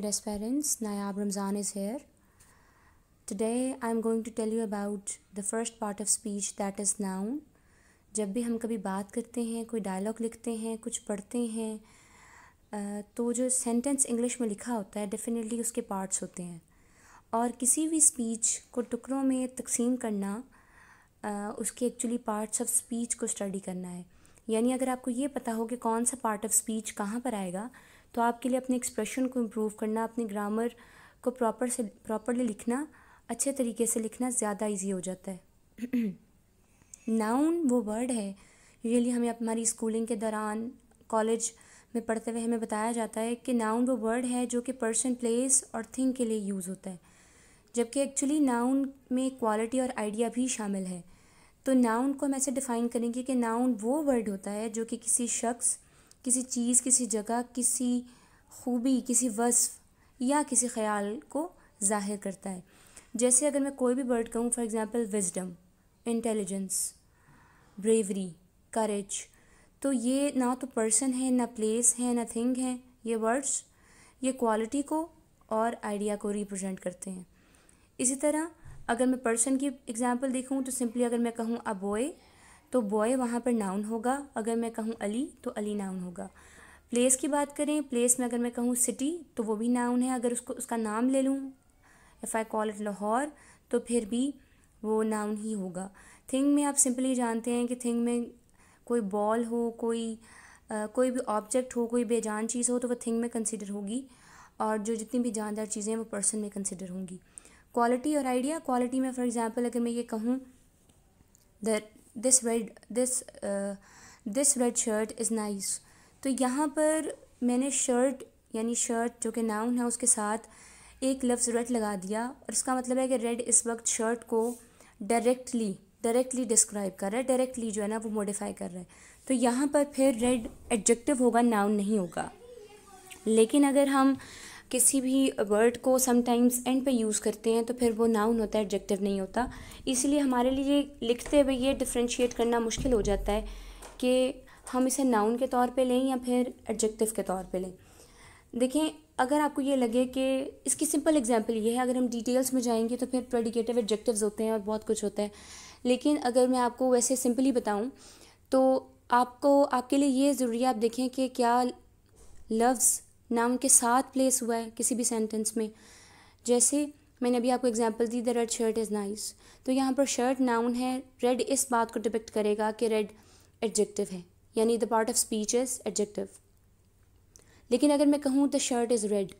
Respected aspirants, Nayab Ramzan is here. Today I am going to tell you about the first part of speech that is noun. जब भी हम कभी बात करते हैं कोई डायलॉग लिखते हैं कुछ पढ़ते हैं तो जो सेंटेंस इंग्लिश में लिखा होता है डेफिनेटली उसके पार्ट्स होते हैं और किसी भी स्पीच को टुकड़ों में तकसीम करना उसके एक्चुअली पार्ट्स ऑफ स्पीच को स्टडी करना है यानी अगर आपको ये पता हो कि कौन सा पार्ट ऑफ स्पीच कहाँ पर आएगा तो आपके लिए अपने एक्सप्रेशन को इम्प्रूव करना अपने ग्रामर को प्रॉपर से प्रॉपरली लिखना अच्छे तरीके से लिखना ज़्यादा ईजी हो जाता है नाउन वो वर्ड है यूजली हमें हमारी स्कूलिंग के दौरान कॉलेज में पढ़ते हुए हमें बताया जाता है कि नाउन वो वर्ड है जो कि पर्सन प्लेस और थिंग के लिए यूज़ होता है जबकि एक्चुअली नाउन में क्वालिटी और आइडिया भी शामिल है तो नाउन को हम ऐसे डिफ़ाइन करेंगे कि नाउन वो वर्ड होता है जो कि किसी शख्स किसी चीज़ किसी जगह किसी खूबी किसी वस्फ या किसी ख्याल को ज़ाहिर करता है जैसे अगर मैं कोई भी वर्ड कहूँ for example wisdom intelligence bravery courage तो ये ना तो पर्सन है ना प्लेस है ना थिंग है ये वर्ड्स ये क्वालिटी को और आइडिया को रिप्रेजेंट करते हैं इसी तरह अगर मैं पर्सन की एग्ज़ाम्पल देखूँ तो सिंपली अगर मैं कहूँ अ बॉय तो बॉय वहाँ पर नाउन होगा अगर मैं कहूँ अली तो अली नाउन होगा प्लेस की बात करें प्लेस में अगर मैं कहूँ सिटी तो वो भी नाउन है अगर उसको उसका नाम ले लूँ if I call it Lahore तो फिर भी वो नाउन ही होगा थिंग में आप सिंपली जानते हैं कि थिंग में कोई बॉल हो कोई आ, कोई भी ऑब्जेक्ट हो कोई बेजान चीज़ हो तो वो थिंग में कंसिडर होगी और जो जितनी भी जानदार चीज़ें हैं वो पर्सन में कंसिडर होंगी क्वालिटी और आइडिया क्वालिटी में फॉर एग्ज़ाम्पल अगर मैं ये कहूँ the this red this this red shirt is nice तो यहाँ पर मैंने शर्ट यानी शर्ट जो कि नाउन है उसके साथ एक लफ्ज़ रेड लगा दिया और इसका मतलब है कि रेड इस वक्त शर्ट को डायरेक्टली डायरेक्टली डिस्क्राइब कर रहा है डायरेक्टली जो है ना वो मॉडिफाई कर रहा है तो यहाँ पर फिर रेड एडजेक्टिव होगा नाउन नहीं होगा लेकिन अगर हम किसी भी वर्ड को समटाइम्स एंड पे यूज़ करते हैं तो फिर वो नाउन होता है एडजेक्टिव नहीं होता इसलिए हमारे लिए लिखते हुए ये डिफ्रेंशिएट करना मुश्किल हो जाता है कि हम इसे नाउन के तौर पे लें या फिर एडजेक्टिव के तौर पे लें देखें अगर आपको ये लगे कि इसकी सिंपल एग्जांपल ये है अगर हम डिटेल्स में जाएंगे तो फिर प्रेडिकेटिव एडजेक्टिव्स होते हैं और बहुत कुछ होता है लेकिन अगर मैं आपको वैसे सिंपली बताऊं तो आपको आपके लिए ये ज़रूरी है आप देखें कि क्या लफ्ज़ नाउन के साथ प्लेस हुआ है किसी भी सेंटेंस में जैसे मैंने अभी आपको एग्जांपल दी the red shirt is nice तो यहाँ पर शर्ट नाउन है रेड इस बात को डिपिक्ट करेगा कि रेड एडजेक्टिव है यानी the part of speech is adjective लेकिन अगर मैं कहूँ द शर्ट इज़ रेड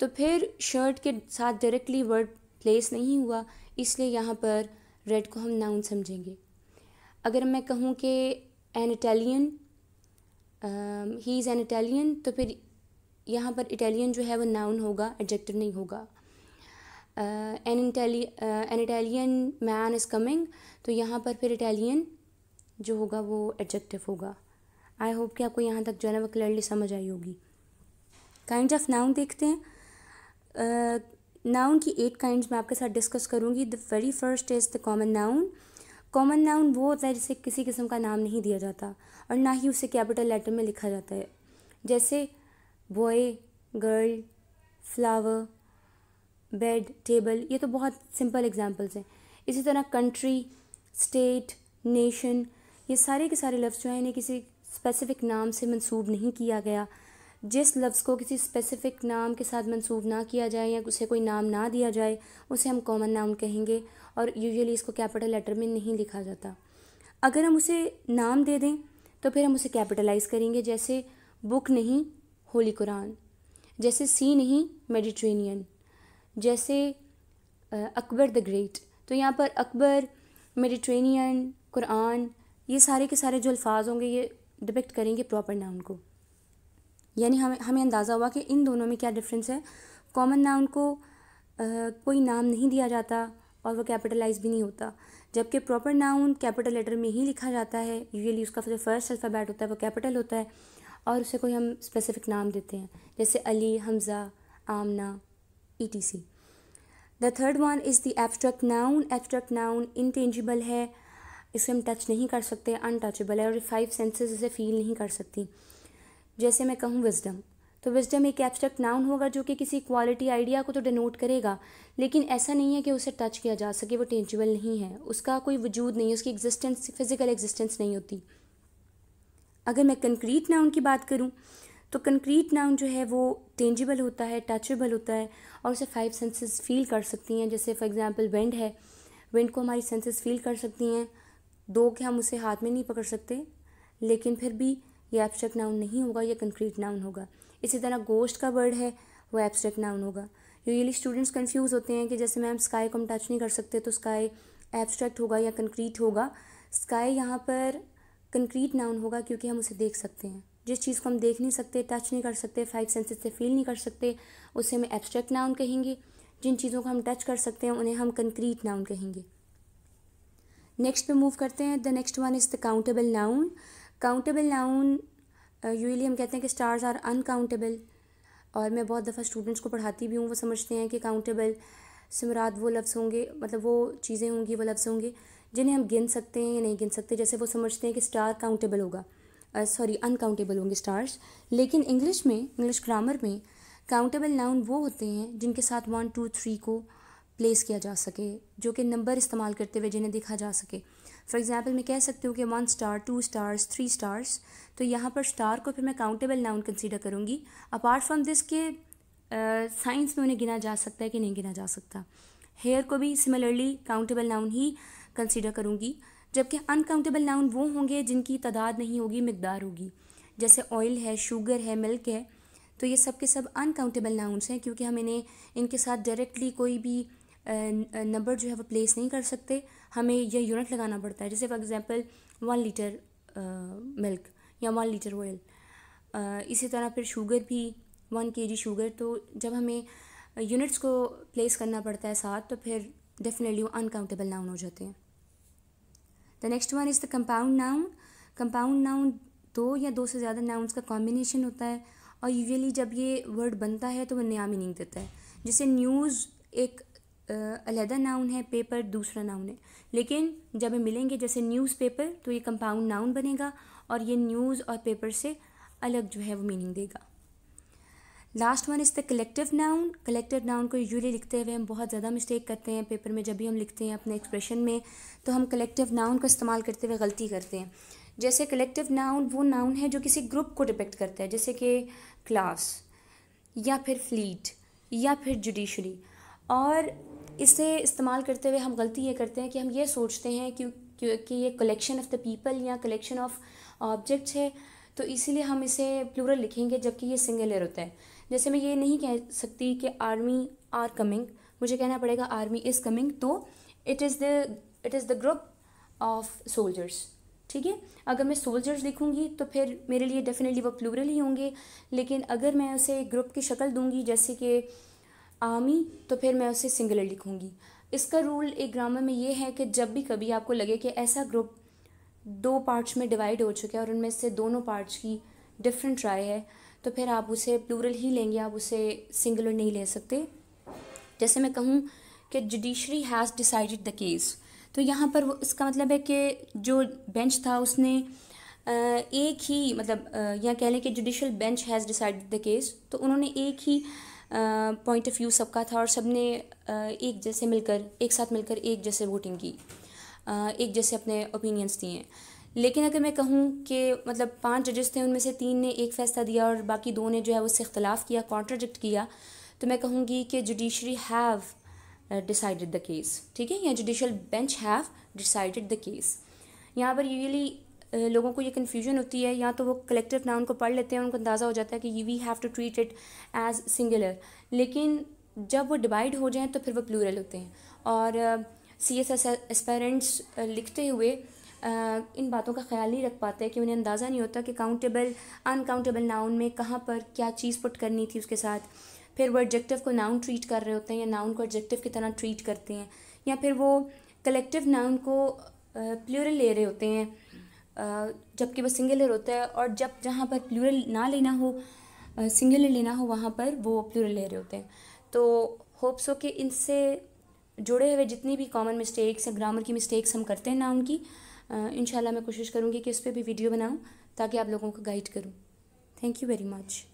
तो फिर शर्ट के साथ डायरेक्टली वर्ड प्लेस नहीं हुआ इसलिए यहाँ पर रेड को हम नाउन समझेंगे अगर मैं कहूँ कि an Italian he is an Italian तो फिर यहाँ पर इटालियन जो है वो नाउन होगा एडजेक्टिव नहीं होगा an Italy an Italian man is coming तो यहाँ पर फिर इटालियन जो होगा वो एडजेक्टिव होगा आई होप कि आपको यहाँ तक जो है ना वो क्लियरली समझ आई होगी काइंड ऑफ नाउन देखते हैं नाउन uh, की एट काइंड्स मैं आपके साथ डिस्कस करूँगी the very first is the common noun common noun वो होता है जिसे किसी किस्म का नाम नहीं दिया जाता और ना ही उसे कैपिटल लेटर में लिखा जाता है जैसे boy girl flower bed table ये तो बहुत सिंपल एग्जांपल्स हैं इसी तरह कंट्री स्टेट नेशन ये सारे के सारे लफ्ज़ जो हैं इन्हें किसी स्पेसिफिक नाम से मंसूब नहीं किया गया जिस लफ्ज़ को किसी स्पेसिफिक नाम के साथ मंसूब ना किया जाए या उसे कोई नाम ना दिया जाए उसे हम कॉमन नाउन कहेंगे और यूजुअली इसको कैपिटल लेटर में नहीं लिखा जाता अगर हम उसे नाम दे दें तो फिर हम उसे कैपिटलाइज़ करेंगे जैसे बुक नहीं होली कुरान जैसे सी नहीं मेडिट्रेनियन जैसे अकबर द ग्रेट तो यहाँ पर अकबर मेडिट्रेनियन कुरान ये सारे के सारे जो अल्फाज होंगे ये डिपेक्ट करेंगे प्रॉपर नाउन को यानी हमें हमें अंदाज़ा हुआ कि इन दोनों में क्या डिफरेंस है कॉमन नाउन को आ, कोई नाम नहीं दिया जाता और वो कैपिटलाइज भी नहीं होता जबकि प्रॉपर नाउन कैपिटल लेटर में ही लिखा जाता है यूजली उसका जो फर्स्ट अल्फ़ाबेट होता है वो कैपिटल होता है और उसे कोई हम स्पेसिफिक नाम देते हैं जैसे Ali Hamza Amna E T C the third one is the abstract noun abstract noun intangible है इसे हम टच नहीं कर सकते अनटचेबल है और फाइव सेंसेस इसे फील नहीं कर सकती जैसे मैं कहूँ विजडम तो विजडम एक एब्स्ट्रैक्ट नाउन होगा जो कि किसी क्वालिटी आइडिया को तो डिनोट करेगा लेकिन ऐसा नहीं है कि उसे टच किया जा सके वो टेंजिबल नहीं है उसका कोई वजूद नहीं है उसकी एग्जिस्टेंस फिज़िकल एग्जिस्टेंस नहीं होती अगर मैं कंक्रीट नाउन की बात करूँ तो कंक्रीट नाउन जो है वो टेंजिबल होता है टचेबल होता है और उसे फाइव सेंसेस फील कर सकती हैं जैसे फॉर एग्ज़ाम्पल विंड है विंड को हमारी सेंसेस फील कर सकती हैं दो के हम उसे हाथ में नहीं पकड़ सकते लेकिन फिर भी ये एब्स्ट्रैक्ट नाउन नहीं होगा ये कंक्रीट नाउन होगा इसी तरह गोश्त का वर्ड है वो एब्स्ट्रैक्ट नाउन होगा यूजली स्टूडेंट्स कन्फ्यूज़ होते हैं कि जैसे मैम स्काई को हम टच नहीं कर सकते तो स्काई एब्स्ट्रैक्ट होगा या कंक्रीट होगा स्काई यहाँ पर कंक्रीट नाउन होगा क्योंकि हम उसे देख सकते हैं जिस चीज़ को हम देख नहीं सकते टच नहीं कर सकते फाइव सेंसेस से फील नहीं कर सकते उसे हम एब्स्ट्रैक्ट नाउन कहेंगे जिन चीज़ों को हम टच कर सकते हैं उन्हें हम कंक्रीट नाउन कहेंगे नेक्स्ट पे मूव करते हैं the next one is the countable noun countable noun usually हम कहते हैं कि स्टार्स आर अनकाउंटेबल और मैं बहुत दफ़ा स्टूडेंट्स को पढ़ाती भी हूँ वो समझते हैं कि काउंटेबल से मुराद वो लफ्ज़ होंगे मतलब वो चीज़ें होंगी वो लफ्ज़ होंगे जिन्हें हम गिन सकते हैं या नहीं गिन सकते जैसे वो समझते हैं कि स्टार काउंटेबल होगा सॉरी अनकाउंटेबल होंगे स्टार्स लेकिन इंग्लिश में इंग्लिश ग्रामर में काउंटेबल नाउन वो होते हैं जिनके साथ वन टू थ्री को प्लेस किया जा सके जो कि नंबर इस्तेमाल करते हुए जिन्हें देखा जा सके फॉर एग्ज़ाम्पल मैं कह सकती हूँ कि one star two stars three stars तो यहाँ पर स्टार को फिर मैं काउंटेबल नाउन कंसीडर करूँगी अपार्ट फ्रॉम दिस के साइंस में उन्हें गिना जा सकता है कि नहीं गिना जा सकता हेयर को भी सिमिलरली काउंटेबल नाउन ही कंसिडर करूँगी जबकि अनकाउंटेबल नाउन वो होंगे जिनकी तादाद नहीं होगी मकदार होगी जैसे ऑयल है शुगर है मिल्क है तो ये सब के सब अनकाउंटेबल नाउन्स हैं क्योंकि हम इन्हें इनके साथ डायरेक्टली कोई भी नंबर जो है वो प्लेस नहीं कर सकते हमें यह यूनिट लगाना पड़ता है जैसे for example one litre milk या वन लीटर ऑयल इसी तरह फिर शुगर भी वन के जी शुगर तो जब हमें यूनिट्स को प्लेस करना पड़ता है साथ तो फिर डेफिनेटली वो अनकाउंटेबल नाउन हो जाते हैं the next one is the compound noun compound noun दो या दो से ज़्यादा नाउन्स का कॉम्बिनेशन होता है और यूजली जब ये वर्ड बनता है तो वह नया मीनिंग देता है जैसे न्यूज़ एक अलहदा नाउन है पेपर दूसरा नाउन है लेकिन जब ये मिलेंगे जैसे न्यूज़ पेपर तो ये कंपाउंड नाउन बनेगा और ये न्यूज़ और पेपर से अलग जो है वो मीनिंग देगा last one is the collective noun collective noun को यूजली लिखते हुए हम बहुत ज़्यादा मिस्टेक करते हैं पेपर में जब भी हम लिखते हैं अपने एक्सप्रेशन में तो हम कलेक्टिव नाउन का इस्तेमाल करते हुए गलती करते हैं जैसे कलेक्टिव नाउन वो नाउन है जो किसी ग्रुप को डिपेक्ट करता है जैसे कि क्लास या फिर फ्लीट या फिर जुडिशरी और इसे इस्तेमाल करते हुए हम गलती ये करते हैं कि हम ये सोचते हैं कि क्योंकि ये कलेक्शन ऑफ़ द पीपल या कलेक्शन ऑफ ऑब्जेक्ट्स है तो इसीलिए हम इसे प्लूरल लिखेंगे जबकि ये सिंगुलर होता है जैसे मैं ये नहीं कह सकती कि आर्मी आर कमिंग मुझे कहना पड़ेगा आर्मी इज़ कमिंग तो it is the it is the group of soldiers ठीक है अगर मैं सोल्जर्स लिखूंगी तो फिर मेरे लिए डेफिनेटली वो प्लूरल ही होंगे लेकिन अगर मैं उसे ग्रुप की शक्ल दूँगी जैसे कि आर्मी तो फिर मैं उसे सिंगुलर लिखूँगी इसका रूल एक ग्रामर में ये है कि जब भी कभी आपको लगे कि ऐसा ग्रुप दो पार्ट्स में डिवाइड हो चुका है और उनमें से दोनों पार्ट्स की डिफरेंट राय है तो फिर आप उसे प्लूरल ही लेंगे आप उसे सिंगुलर नहीं ले सकते जैसे मैं कहूँ कि judiciary has decided the case तो यहाँ पर वो इसका मतलब है कि जो बेंच था उसने एक ही मतलब यहाँ कह लें कि judicial bench has decided the case तो उन्होंने एक ही पॉइंट ऑफ व्यू सबका था और सब ने एक जैसे मिलकर एक साथ मिलकर एक जैसे वोटिंग की एक जैसे अपने ओपिनियंस दिए लेकिन अगर मैं कहूँ कि मतलब पांच जजेस थे उनमें से तीन ने एक फ़ैसला दिया और बाकी दो ने जो है उससे इख्तलाफ किया कॉन्ट्राडिक्ट किया तो मैं कहूँगी कि judiciary have decided the case ठीक है या judicial bench have decided the case यहाँ पर यूजली uh, लोगों को ये कन्फ्यूजन होती है या तो वो कलेक्टिव नाउन को पढ़ लेते हैं उनको अंदाज़ा हो जाता है कि we have to treat it as singular लेकिन जब वो डिवाइड हो जाएँ तो फिर वो प्लूरल होते हैं और सी एस एस्पेरेंट्स लिखते हुए इन बातों का ख्याल नहीं रख पाते कि उन्हें अंदाज़ा नहीं होता कि काउंटेबल अनकाउंटेबल नाउन में कहाँ पर क्या चीज़ पुट करनी थी उसके साथ फिर वो एडजेक्टिव को नाउन ट्रीट कर रहे होते हैं या नाउन को एडजेक्टिव की तरह ट्रीट करते हैं या फिर वो कलेक्टिव नाउन को प्लूरल ले रहे होते हैं जबकि वो सिंगुलर होता है और जब जहाँ पर प्लूरल ना लेना हो सिंगुलर लेना हो वहाँ पर वो प्लूरल ले रहे होते हैं तो होप्स हो कि इनसे जुड़े हुए जितनी भी कॉमन मिस्टेक्स या ग्रामर की मिस्टेक्स हम करते हैं ना उनकी इन मैं कोशिश करूँगी कि उस पर भी वीडियो बनाऊँ ताकि आप लोगों को गाइड करूँ थैंक यू वेरी मच